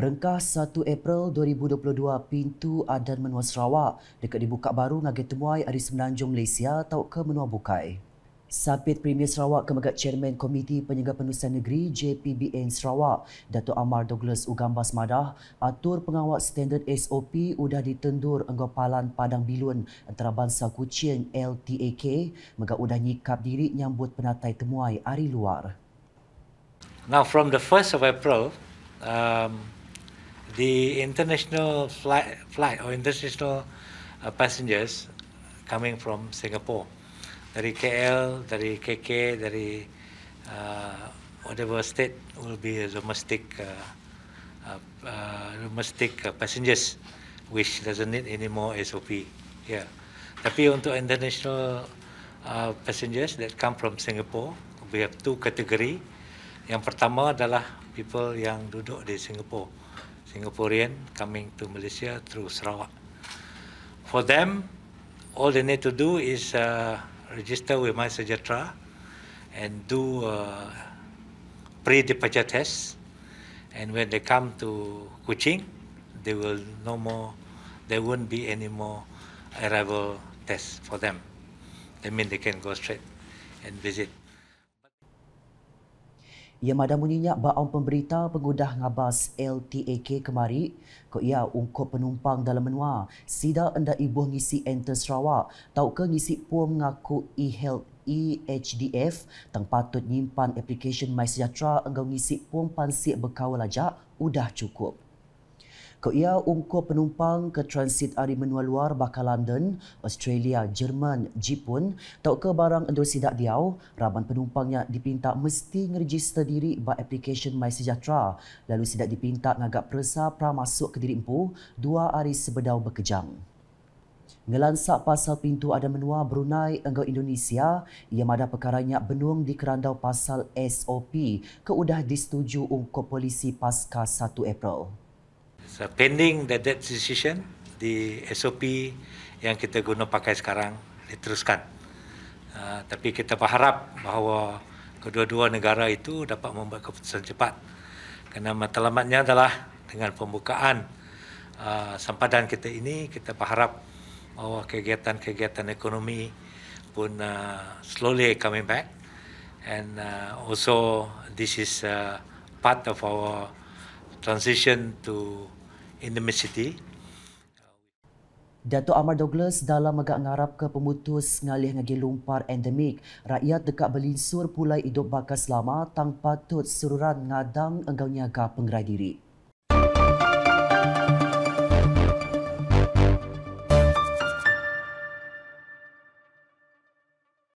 Berengkas 1 April 2022, pintu Adan Menua Sarawak dekat dibuka baru ngagai temuai Aris Semenanjung Malaysia tau ke Menua Bukai. Sapit Premier Sarawak kemegat Chairman Komiti Penyegar Penulisan Negeri JPBN Sarawak, Datuk Amar Douglas Ugambas Madah, atur pengawal standard SOP sudah ditendur anggapalan Padang Bilun antarabangsa Kuching LTAK megat sudah nyikap diri nyambut penatai temuai hari luar. Now from the 1st of April, um, the international flight, flight or international uh, passengers coming from Singapore, dari KL, dari KK, dari uh, whatever state will be a domestic uh, uh, uh, domestic uh, passengers, which doesn't need any more SOP. Yeah, tapi untuk international uh, passengers that come from Singapore, we have two category. Yang pertama adalah people yang duduk di Singapore. Singaporean coming to Malaysia through Sarawak. For them, all they need to do is uh, register with my Sejahtera and do uh, pre-departure test. And when they come to Kuching, they will no more, there won't be any more arrival tests for them. I mean, they can go straight and visit. Ia madah munyinyak baon pemberita pengudah ngabas LTAK kemari ko ia ungkup penumpang dalam menua sida enda ibuh ngisi enter Sarawak tau ke ngisi puam ngaku e-health EHDF tang patut nyimpan application MySejahtera enggau ngisi puam pansi bekawal udah cukup ke ia ungko penumpang ke transit ari menua luar bakal London, Australia, Jerman, Jepun, tau ke barang endur sidak diau, raban penumpangnya dipinta mesti ngeregister diri ba application My Sejahtera, lalu sidak dipinta ngagak perasa pramasuk ke diri empu dua hari sebedau bekejang. Ngelansak pasal pintu ada menua Brunei enggau Indonesia, ia mada perkaranya benung di kerandau pasal SOP keudah disetuju ungkup polisi pasca 1 April. So, pending that, that decision, the SOP yang kita guna pakai sekarang diteruskan. Uh, tapi kita berharap bahawa kedua-dua negara itu dapat membuat keputusan cepat. Kerana matlamatnya adalah dengan pembukaan uh, ah, sempadan kita ini, kita berharap bahawa kegiatan-kegiatan ekonomi pun uh, slowly coming back. And uh, also this is uh, part of our transition to in the city. Dato' Amar Douglas dalam agak ngarap ke pemutus ngalih ngagi lumpar endemik. Rakyat dekat Belinsur pulai hidup bakas selama tanpa tut sururan ngadang engkau nyaga pengerai diri.